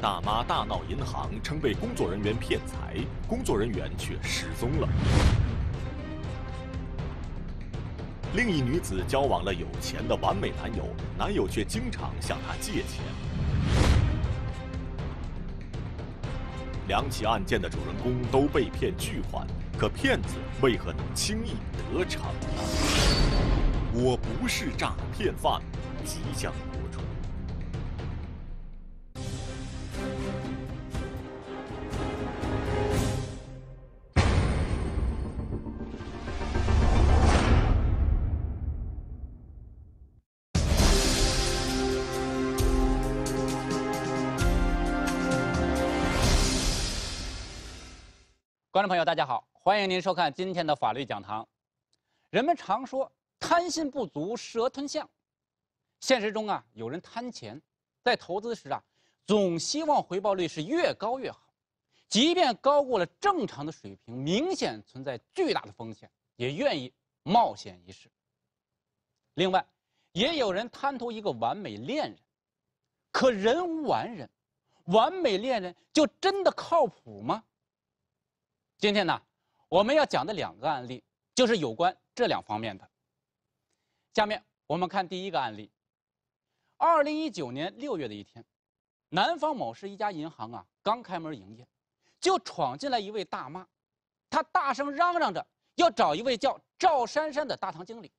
大妈大闹银行，称被工作人员骗财，工作人员却失踪了。另一女子交往了有钱的完美男友，男友却经常向她借钱。两起案件的主人公都被骗巨款，可骗子为何能轻易得逞呢？我不是诈骗犯，即将。观众朋友，大家好，欢迎您收看今天的法律讲堂。人们常说贪心不足蛇吞象，现实中啊，有人贪钱，在投资时啊，总希望回报率是越高越好，即便高过了正常的水平，明显存在巨大的风险，也愿意冒险一试。另外，也有人贪图一个完美恋人，可人无完人，完美恋人就真的靠谱吗？今天呢，我们要讲的两个案例，就是有关这两方面的。下面我们看第一个案例。二零一九年六月的一天，南方某市一家银行啊刚开门营业，就闯进来一位大妈，她大声嚷嚷着要找一位叫赵珊珊的大堂经理。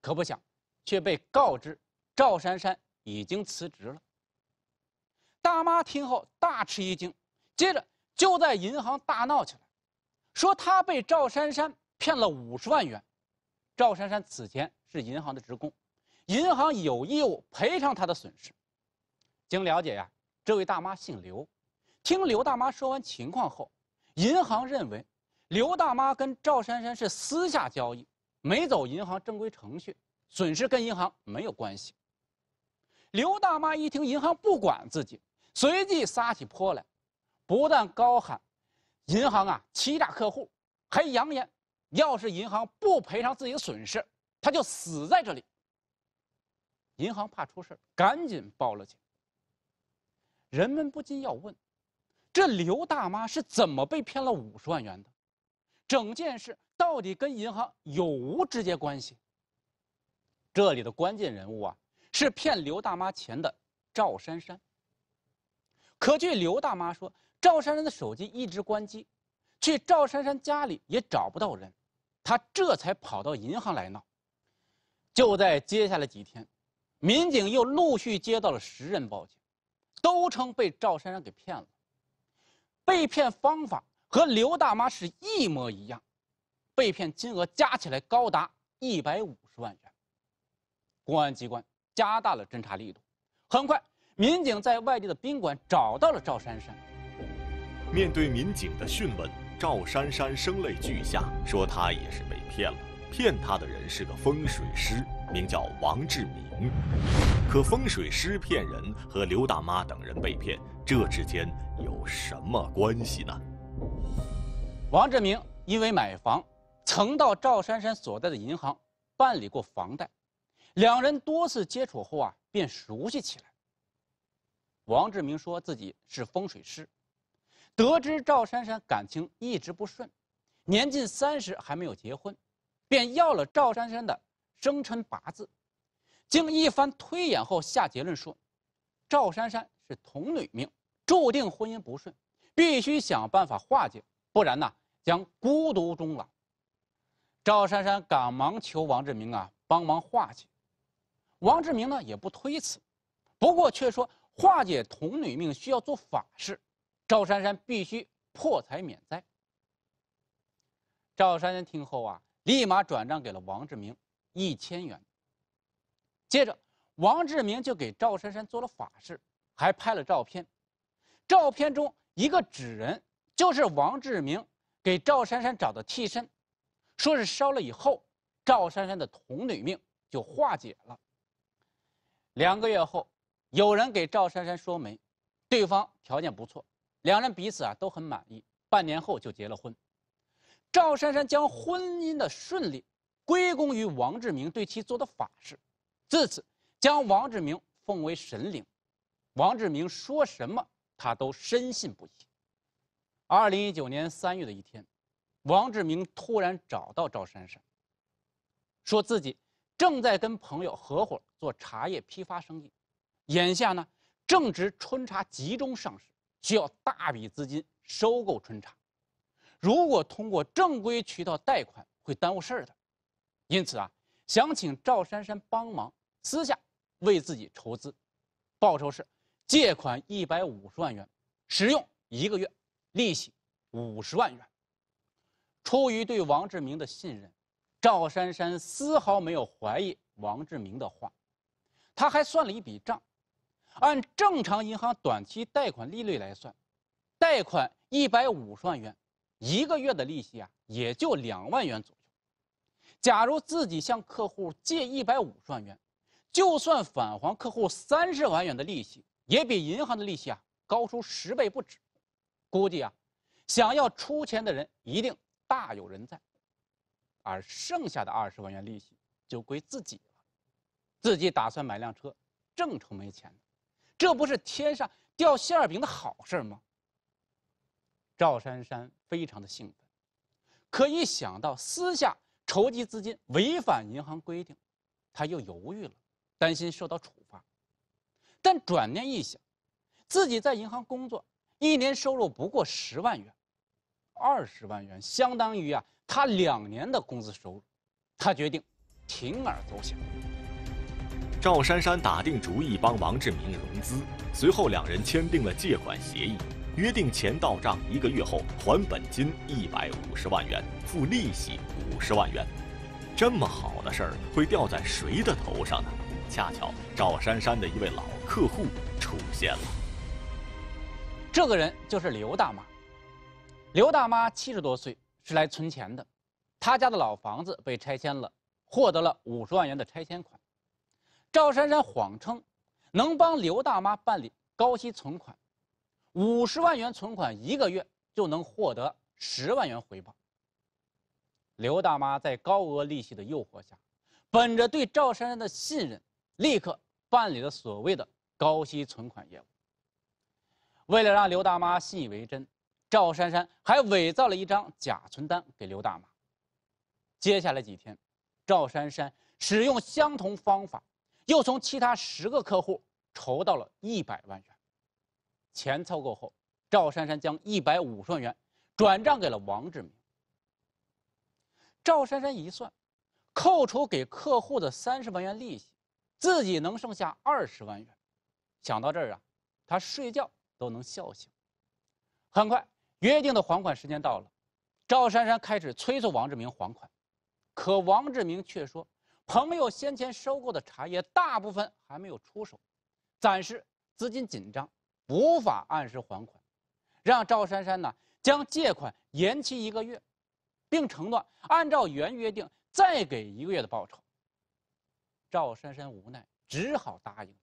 可不想，却被告知赵珊珊已经辞职了。大妈听后大吃一惊，接着。就在银行大闹起来，说他被赵珊珊骗了五十万元。赵珊珊此前是银行的职工，银行有义务赔偿他的损失。经了解呀，这位大妈姓刘，听刘大妈说完情况后，银行认为刘大妈跟赵珊珊是私下交易，没走银行正规程序，损失跟银行没有关系。刘大妈一听银行不管自己，随即撒起泼来。不但高喊“银行啊，欺诈客户”，还扬言：“要是银行不赔偿自己的损失，他就死在这里。”银行怕出事赶紧报了警。人们不禁要问：这刘大妈是怎么被骗了五十万元的？整件事到底跟银行有无直接关系？这里的关键人物啊，是骗刘大妈钱的赵珊珊。可据刘大妈说，赵珊珊的手机一直关机，去赵珊珊家里也找不到人，她这才跑到银行来闹。就在接下来几天，民警又陆续接到了十人报警，都称被赵珊珊给骗了。被骗方法和刘大妈是一模一样，被骗金额加起来高达一百五十万元。公安机关加大了侦查力度，很快民警在外地的宾馆找到了赵珊珊。面对民警的讯问，赵珊珊声泪俱下，说她也是被骗了，骗她的人是个风水师，名叫王志明。可风水师骗人和刘大妈等人被骗，这之间有什么关系呢？王志明因为买房，曾到赵珊珊所在的银行办理过房贷，两人多次接触后啊，便熟悉起来。王志明说自己是风水师。得知赵珊珊感情一直不顺，年近三十还没有结婚，便要了赵珊珊的生辰八字。经一番推演后，下结论说，赵珊珊是童女命，注定婚姻不顺，必须想办法化解，不然呢将孤独终老。赵珊珊赶忙求王志明啊帮忙化解。王志明呢也不推辞，不过却说化解童女命需要做法事。赵珊珊必须破财免灾。赵珊珊听后啊，立马转账给了王志明一千元。接着，王志明就给赵珊珊做了法事，还拍了照片。照片中一个纸人，就是王志明给赵珊珊找的替身，说是烧了以后，赵珊珊的童女命就化解了。两个月后，有人给赵珊珊说媒，对方条件不错。两人彼此啊都很满意，半年后就结了婚。赵珊珊将婚姻的顺利归功于王志明对其做的法事，自此将王志明奉为神灵。王志明说什么，她都深信不疑。二零一九年三月的一天，王志明突然找到赵珊珊，说自己正在跟朋友合伙做茶叶批发生意，眼下呢正值春茶集中上市。需要大笔资金收购春茶，如果通过正规渠道贷款会耽误事儿的，因此啊，想请赵珊珊帮忙私下为自己筹资，报酬是借款一百五十万元，使用一个月，利息五十万元。出于对王志明的信任，赵珊珊丝毫没有怀疑王志明的话，他还算了一笔账。按正常银行短期贷款利率来算，贷款一百五十万元，一个月的利息啊也就两万元左右。假如自己向客户借一百五十万元，就算返还客户三十万元的利息，也比银行的利息啊高出十倍不止。估计啊，想要出钱的人一定大有人在，而剩下的二十万元利息就归自己了。自己打算买辆车，正愁没钱呢。这不是天上掉馅儿饼的好事吗？赵珊珊非常的兴奋，可一想到私下筹集资金违反银行规定，她又犹豫了，担心受到处罚。但转念一想，自己在银行工作，一年收入不过十万元，二十万元相当于啊，他两年的工资收入。他决定铤而走险。赵珊珊打定主意帮王志明融资，随后两人签订了借款协议，约定钱到账一个月后还本金一百五十万元，付利息五十万元。这么好的事儿会掉在谁的头上呢？恰巧赵珊珊的一位老客户出现了，这个人就是刘大妈。刘大妈七十多岁，是来存钱的，她家的老房子被拆迁了，获得了五十万元的拆迁款。赵珊珊谎称能帮刘大妈办理高息存款，五十万元存款一个月就能获得十万元回报。刘大妈在高额利息的诱惑下，本着对赵珊珊的信任，立刻办理了所谓的高息存款业务。为了让刘大妈信以为真，赵珊珊还伪造了一张假存单给刘大妈。接下来几天，赵珊珊使用相同方法。又从其他十个客户筹到了一百万元，钱凑够后，赵珊珊将一百五十万元转账给了王志明。赵珊珊一算，扣除给客户的三十万元利息，自己能剩下二十万元。想到这儿啊，她睡觉都能笑醒。很快，约定的还款时间到了，赵珊珊开始催促王志明还款，可王志明却说。朋友先前收购的茶叶大部分还没有出手，暂时资金紧张，无法按时还款，让赵珊珊呢将借款延期一个月，并承诺按照原约定再给一个月的报酬。赵珊珊无奈只好答应，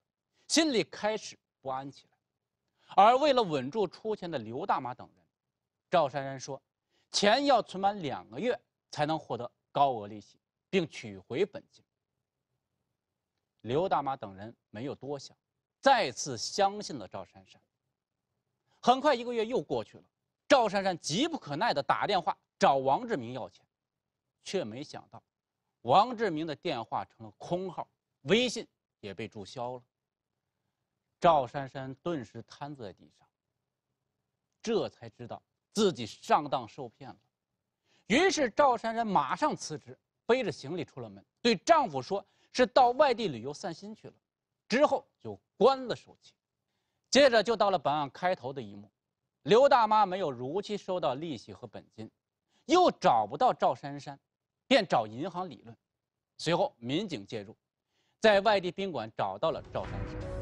心里开始不安起来。而为了稳住出钱的刘大妈等人，赵珊珊说，钱要存满两个月才能获得高额利息。并取回本金。刘大妈等人没有多想，再次相信了赵珊珊。很快一个月又过去了，赵珊珊急不可耐地打电话找王志明要钱，却没想到，王志明的电话成了空号，微信也被注销了。赵珊珊顿时瘫坐在地上。这才知道自己上当受骗了，于是赵珊珊马上辞职。背着行李出了门，对丈夫说是到外地旅游散心去了，之后就关了手机，接着就到了本案开头的一幕：刘大妈没有如期收到利息和本金，又找不到赵珊珊，便找银行理论，随后民警介入，在外地宾馆找到了赵珊珊。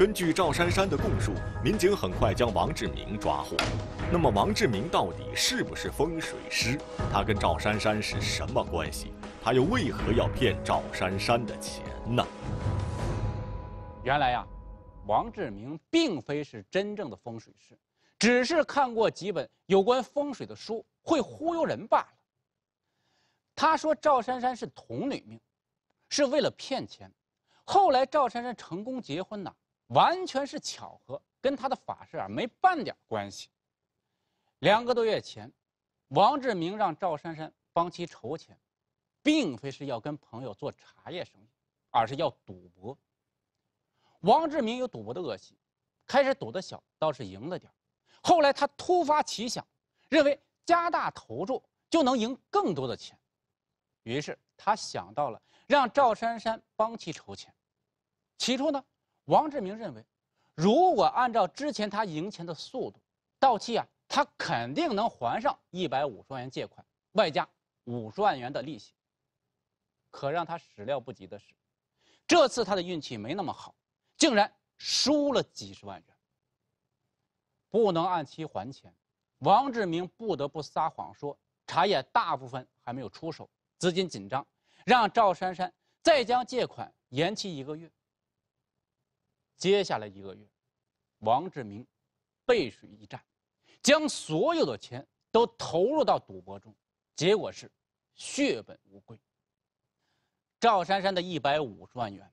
根据赵珊珊的供述，民警很快将王志明抓获。那么，王志明到底是不是风水师？他跟赵珊珊是什么关系？他又为何要骗赵珊珊的钱呢？原来呀，王志明并非是真正的风水师，只是看过几本有关风水的书，会忽悠人罢了。他说赵珊珊是童女命，是为了骗钱。后来赵珊珊成功结婚呐。完全是巧合，跟他的法事啊没半点关系。两个多月前，王志明让赵珊珊帮其筹钱，并非是要跟朋友做茶叶生意，而是要赌博。王志明有赌博的恶习，开始赌的小，倒是赢了点。后来他突发奇想，认为加大投注就能赢更多的钱，于是他想到了让赵珊珊帮其筹钱。起初呢。王志明认为，如果按照之前他赢钱的速度到期啊，他肯定能还上一百五十万元借款，外加五十万元的利息。可让他始料不及的是，这次他的运气没那么好，竟然输了几十万元。不能按期还钱，王志明不得不撒谎说茶叶大部分还没有出手，资金紧张，让赵珊珊再将借款延期一个月。接下来一个月，王志明背水一战，将所有的钱都投入到赌博中，结果是血本无归。赵珊珊的一百五十万元，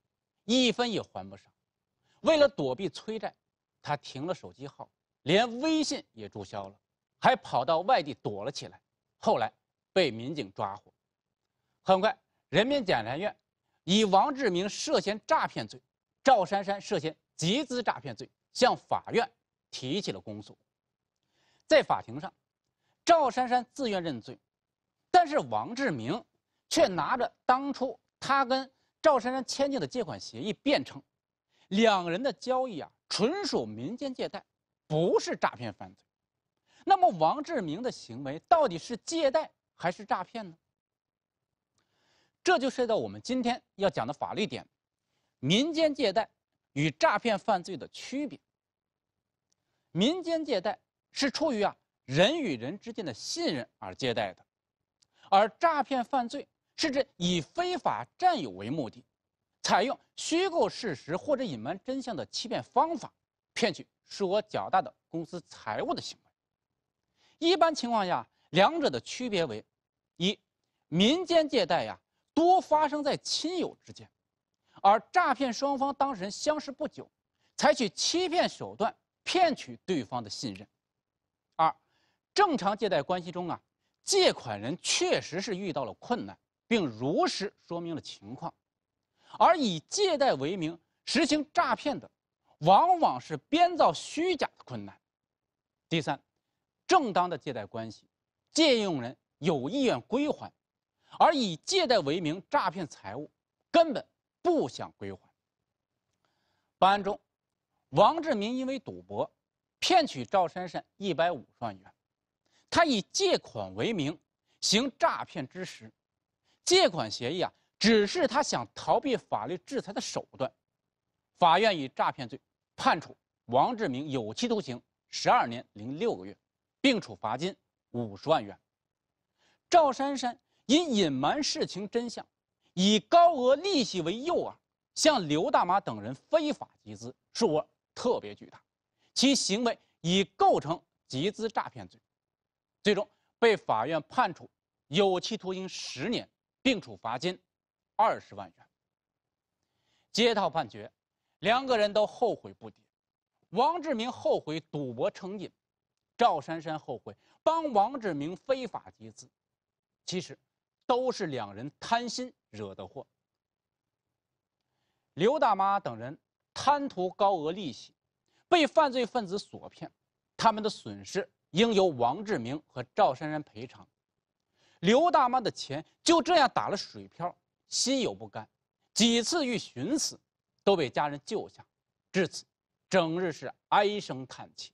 一分也还不上。为了躲避催债，他停了手机号，连微信也注销了，还跑到外地躲了起来。后来被民警抓获。很快，人民检察院以王志明涉嫌诈骗罪。赵珊珊涉嫌集资诈骗罪，向法院提起了公诉。在法庭上，赵珊珊自愿认罪，但是王志明却拿着当初他跟赵珊珊签订的借款协议，辩称两人的交易啊，纯属民间借贷，不是诈骗犯罪。那么，王志明的行为到底是借贷还是诈骗呢？这就涉及到我们今天要讲的法律点。民间借贷与诈骗犯罪的区别。民间借贷是出于啊人与人之间的信任而借贷的，而诈骗犯罪是指以非法占有为目的，采用虚构事实或者隐瞒真相的欺骗方法，骗取数额较大的公私财物的行为。一般情况下，两者的区别为：一，民间借贷呀多发生在亲友之间。而诈骗双方当事人相识不久，采取欺骗手段骗取对方的信任。二，正常借贷关系中啊，借款人确实是遇到了困难，并如实说明了情况，而以借贷为名实行诈骗的，往往是编造虚假的困难。第三，正当的借贷关系，借用人有意愿归还，而以借贷为名诈骗财物，根本。不想归还。本案中，王志明因为赌博骗取赵珊珊一百五十万元，他以借款为名行诈骗之实，借款协议啊只是他想逃避法律制裁的手段。法院以诈骗罪判处王志明有期徒刑十二年零六个月，并处罚金五十万元。赵珊珊因隐瞒事情真相。以高额利息为诱饵，向刘大妈等人非法集资，数额特别巨大，其行为已构成集资诈骗罪，最终被法院判处有期徒刑十年，并处罚金二十万元。接到判决，两个人都后悔不迭。王志明后悔赌博成瘾，赵珊珊后悔帮王志明非法集资，其实都是两人贪心。惹的祸。刘大妈等人贪图高额利息，被犯罪分子所骗，他们的损失应由王志明和赵珊珊赔偿。刘大妈的钱就这样打了水漂，心有不甘，几次欲寻死，都被家人救下。至此，整日是唉声叹气。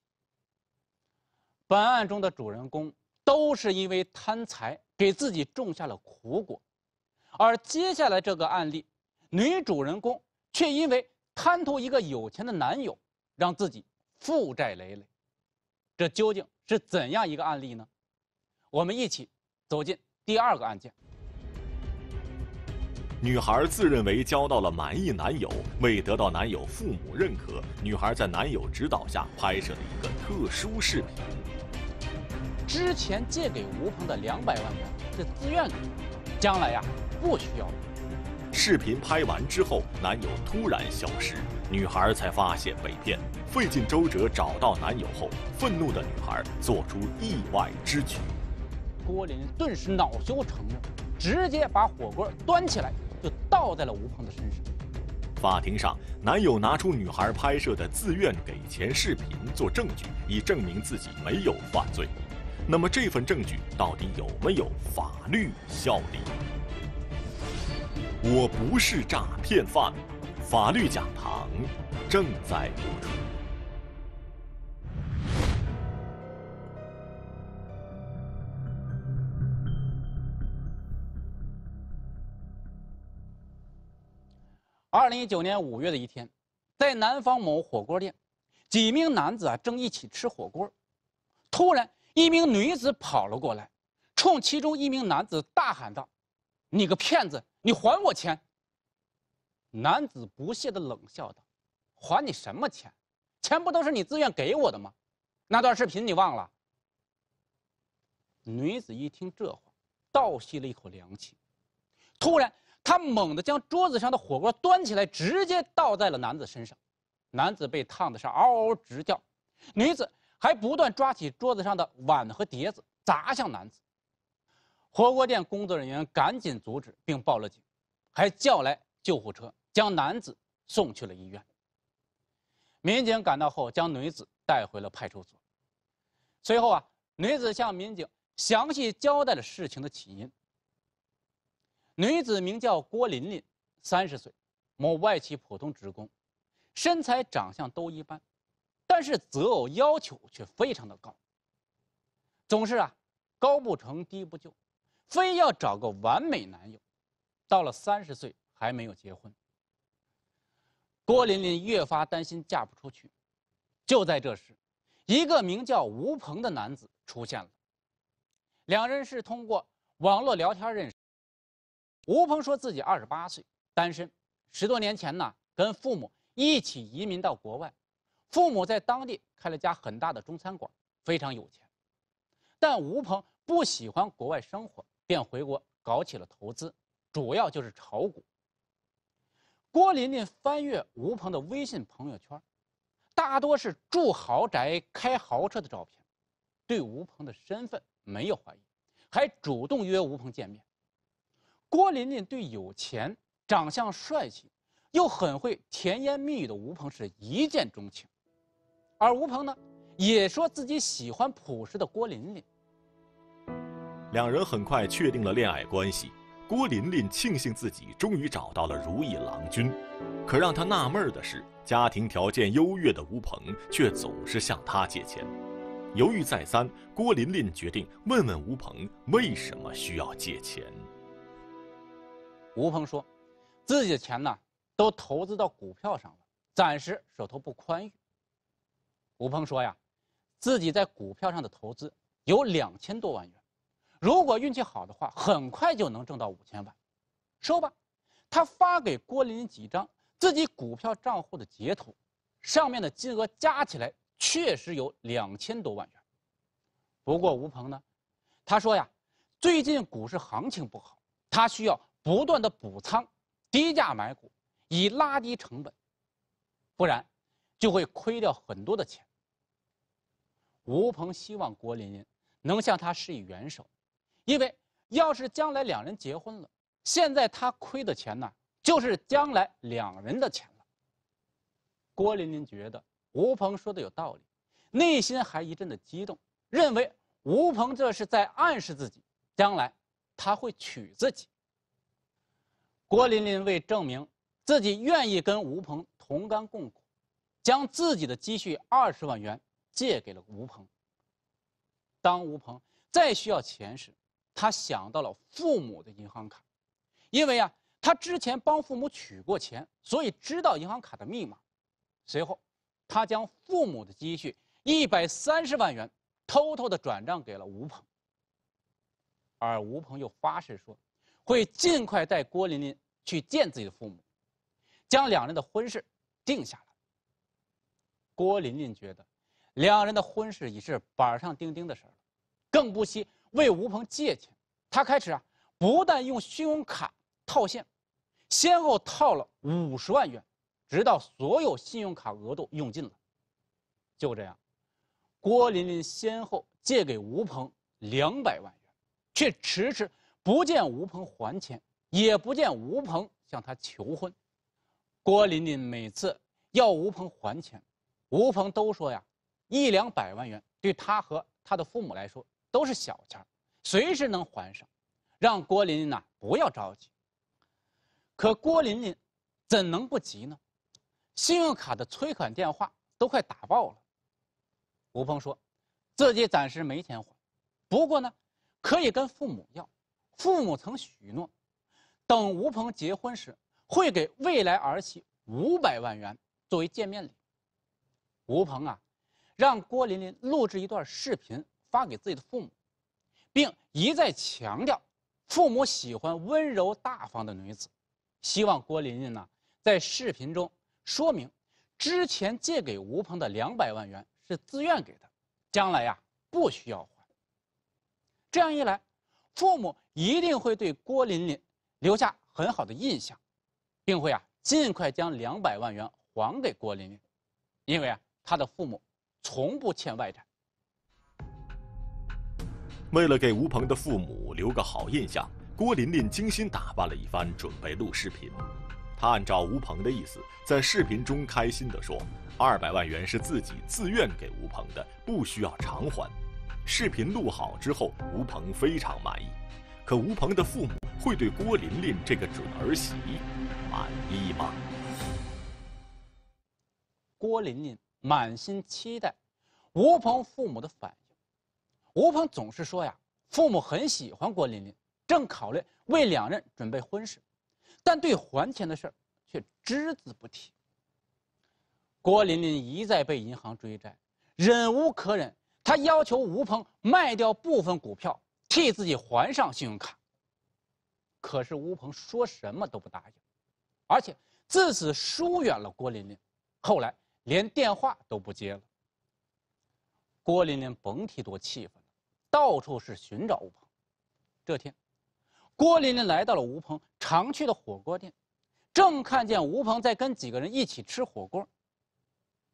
本案中的主人公都是因为贪财，给自己种下了苦果。而接下来这个案例，女主人公却因为贪图一个有钱的男友，让自己负债累累，这究竟是怎样一个案例呢？我们一起走进第二个案件。女孩自认为交到了满意男友，为得到男友父母认可，女孩在男友指导下拍摄了一个特殊视频。之前借给吴鹏的两百万元是自愿的，将来呀。不需要。视频拍完之后，男友突然消失，女孩才发现被骗。费尽周折找到男友后，愤怒的女孩做出意外之举。郭林顿时恼羞成怒，直接把火锅端起来就倒在了吴鹏的身上。法庭上，男友拿出女孩拍摄的自愿给钱视频做证据，以证明自己没有犯罪。那么这份证据到底有没有法律效力？我不是诈骗犯，《法律讲堂》正在播出。二零一九年五月的一天，在南方某火锅店，几名男子啊正一起吃火锅，突然一名女子跑了过来，冲其中一名男子大喊道。你个骗子！你还我钱！男子不屑地冷笑道：“还你什么钱？钱不都是你自愿给我的吗？那段视频你忘了？”女子一听这话，倒吸了一口凉气。突然，她猛地将桌子上的火锅端起来，直接倒在了男子身上。男子被烫的是嗷嗷直叫，女子还不断抓起桌子上的碗和碟子砸向男子。火锅店工作人员赶紧阻止，并报了警，还叫来救护车，将男子送去了医院。民警赶到后，将女子带回了派出所。随后啊，女子向民警详细交代了事情的起因。女子名叫郭琳琳，三十岁，某外企普通职工，身材长相都一般，但是择偶要求却非常的高。总是啊，高不成低不就。非要找个完美男友，到了三十岁还没有结婚。郭琳琳越发担心嫁不出去。就在这时，一个名叫吴鹏的男子出现了。两人是通过网络聊天认识。吴鹏说自己二十八岁，单身。十多年前呢，跟父母一起移民到国外，父母在当地开了家很大的中餐馆，非常有钱。但吴鹏不喜欢国外生活。便回国搞起了投资，主要就是炒股。郭琳琳翻阅吴鹏的微信朋友圈，大多是住豪宅、开豪车的照片，对吴鹏的身份没有怀疑，还主动约吴鹏见面。郭琳琳对有钱、长相帅气，又很会甜言蜜语的吴鹏是一见钟情，而吴鹏呢，也说自己喜欢朴实的郭琳琳。两人很快确定了恋爱关系，郭琳琳庆幸自己终于找到了如意郎君，可让她纳闷的是，家庭条件优越的吴鹏却总是向她借钱。犹豫再三，郭琳琳决定问问吴鹏为什么需要借钱。吴鹏说，自己的钱呢，都投资到股票上了，暂时手头不宽裕。吴鹏说呀，自己在股票上的投资有两千多万元。如果运气好的话，很快就能挣到五千万。说吧，他发给郭琳琳几张自己股票账户的截图，上面的金额加起来确实有两千多万元。不过吴鹏呢，他说呀，最近股市行情不好，他需要不断的补仓，低价买股，以拉低成本，不然就会亏掉很多的钱。吴鹏希望郭琳琳能向他施以援手。因为要是将来两人结婚了，现在他亏的钱呢，就是将来两人的钱了。郭琳琳觉得吴鹏说的有道理，内心还一阵的激动，认为吴鹏这是在暗示自己，将来他会娶自己。郭琳琳为证明自己愿意跟吴鹏同甘共苦，将自己的积蓄二十万元借给了吴鹏。当吴鹏再需要钱时，他想到了父母的银行卡，因为啊，他之前帮父母取过钱，所以知道银行卡的密码。随后，他将父母的积蓄一百三十万元偷偷的转账给了吴鹏，而吴鹏又发誓说，会尽快带郭琳琳去见自己的父母，将两人的婚事定下来。郭琳琳觉得，两人的婚事已是板上钉钉的事了，更不惜。为吴鹏借钱，他开始啊，不但用信用卡套现，先后套了五十万元，直到所有信用卡额度用尽了。就这样，郭琳琳先后借给吴鹏两百万元，却迟迟不见吴鹏还钱，也不见吴鹏向她求婚。郭琳琳每次要吴鹏还钱，吴鹏都说呀，一两百万元对他和他的父母来说。都是小钱，随时能还上，让郭琳琳呐不要着急。可郭琳琳怎能不急呢？信用卡的催款电话都快打爆了。吴鹏说自己暂时没钱还，不过呢，可以跟父母要。父母曾许诺，等吴鹏结婚时会给未来儿媳五百万元作为见面礼。吴鹏啊，让郭琳琳录制一段视频。发给自己的父母，并一再强调，父母喜欢温柔大方的女子，希望郭琳琳呢在视频中说明，之前借给吴鹏的两百万元是自愿给的，将来呀不需要还。这样一来，父母一定会对郭琳琳留下很好的印象，并会啊尽快将两百万元还给郭琳琳，因为啊他的父母从不欠外债。为了给吴鹏的父母留个好印象，郭琳琳精心打扮了一番，准备录视频。她按照吴鹏的意思，在视频中开心地说：“二百万元是自己自愿给吴鹏的，不需要偿还。”视频录好之后，吴鹏非常满意。可吴鹏的父母会对郭琳琳这个准儿媳满意吗？郭琳琳满心期待吴鹏父母的反。吴鹏总是说呀，父母很喜欢郭琳琳，正考虑为两人准备婚事，但对还钱的事儿却只字不提。郭琳琳一再被银行追债，忍无可忍，她要求吴鹏卖掉部分股票，替自己还上信用卡。可是吴鹏说什么都不答应，而且自此疏远了郭琳琳，后来连电话都不接了。郭琳琳甭提多气愤。到处是寻找吴鹏。这天，郭琳琳来到了吴鹏常去的火锅店，正看见吴鹏在跟几个人一起吃火锅。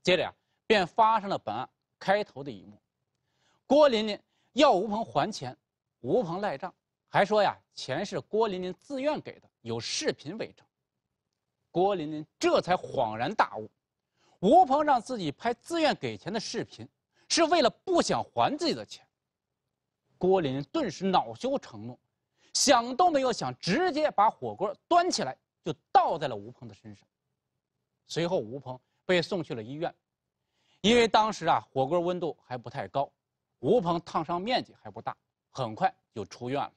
接着啊，便发生了本案开头的一幕：郭琳琳要吴鹏还钱，吴鹏赖账，还说呀，钱是郭琳琳自愿给的，有视频为证。郭琳琳这才恍然大悟，吴鹏让自己拍自愿给钱的视频，是为了不想还自己的钱。郭琳顿时恼羞成怒，想都没有想，直接把火锅端起来就倒在了吴鹏的身上。随后，吴鹏被送去了医院，因为当时啊火锅温度还不太高，吴鹏烫伤面积还不大，很快就出院了。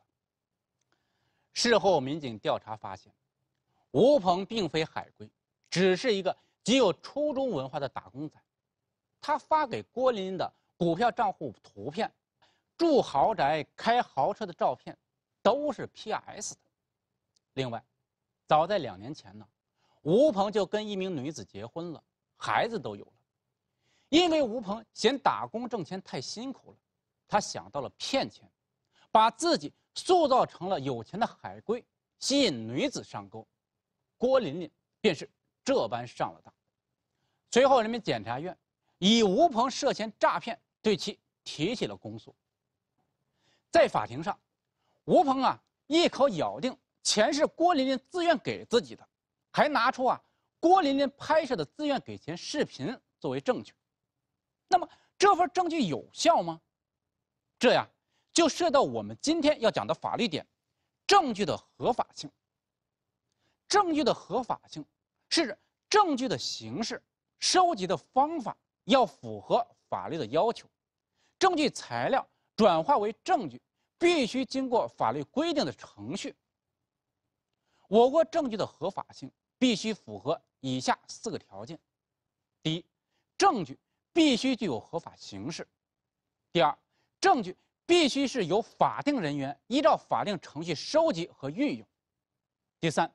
事后，民警调查发现，吴鹏并非海归，只是一个极有初中文化的打工仔。他发给郭琳琳的股票账户图片。住豪宅、开豪车的照片都是 P S 的。另外，早在两年前呢，吴鹏就跟一名女子结婚了，孩子都有了。因为吴鹏嫌打工挣钱太辛苦了，他想到了骗钱，把自己塑造成了有钱的海归，吸引女子上钩。郭琳琳便是这般上了当。随后，人民检察院以吴鹏涉嫌诈骗对其提起了公诉。在法庭上，吴鹏啊一口咬定钱是郭玲玲自愿给自己的，还拿出啊郭玲玲拍摄的自愿给钱视频作为证据。那么这份证据有效吗？这呀就涉及到我们今天要讲的法律点：证据的合法性。证据的合法性是指证据的形式、收集的方法要符合法律的要求，证据材料。转化为证据，必须经过法律规定的程序。我国证据的合法性必须符合以下四个条件：第一，证据必须具有合法形式；第二，证据必须是由法定人员依照法定程序收集和运用；第三，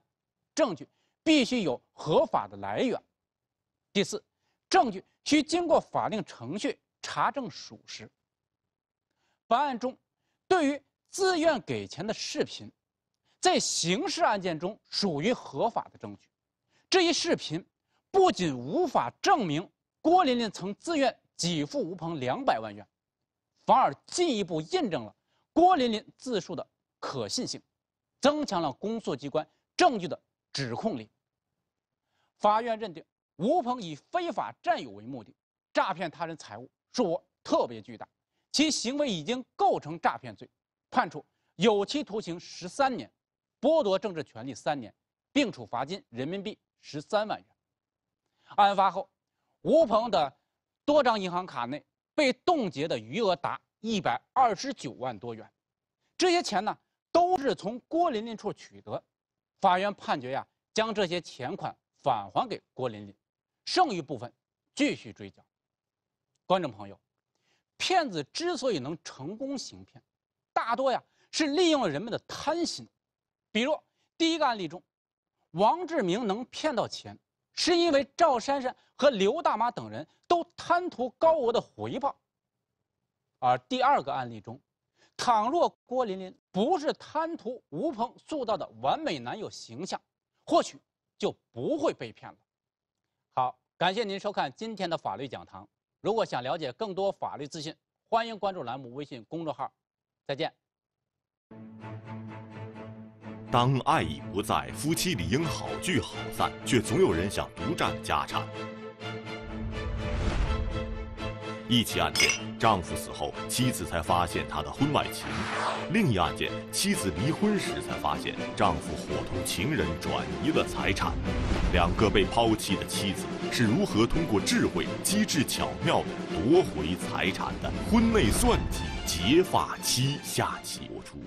证据必须有合法的来源；第四，证据需经过法定程序查证属实。本案中，对于自愿给钱的视频，在刑事案件中属于合法的证据。这一视频不仅无法证明郭琳琳曾自愿给付吴鹏两百万元，反而进一步印证了郭琳琳自述的可信性，增强了公诉机关证据的指控力。法院认定，吴鹏以非法占有为目的，诈骗他人财物，数额特别巨大。其行为已经构成诈骗罪，判处有期徒刑十三年，剥夺政治权利三年，并处罚金人民币十三万元。案发后，吴鹏的多张银行卡内被冻结的余额达一百二十九万多元，这些钱呢都是从郭琳琳处取得。法院判决呀，将这些钱款返还给郭琳琳，剩余部分继续追缴。观众朋友。骗子之所以能成功行骗，大多呀是利用了人们的贪心。比如第一个案例中，王志明能骗到钱，是因为赵珊珊和刘大妈等人都贪图高额的回报。而第二个案例中，倘若郭琳琳不是贪图吴鹏塑造的完美男友形象，或许就不会被骗了。好，感谢您收看今天的法律讲堂。如果想了解更多法律资讯，欢迎关注栏目微信公众号。再见。当爱已不在，夫妻理应好聚好散，却总有人想独占家产。一起案件，丈夫死后，妻子才发现他的婚外情；另一案件，妻子离婚时才发现丈夫伙同情人转移了财产。两个被抛弃的妻子是如何通过智慧、机智、巧妙地夺回财产的？婚内算计，结发妻，下期播出。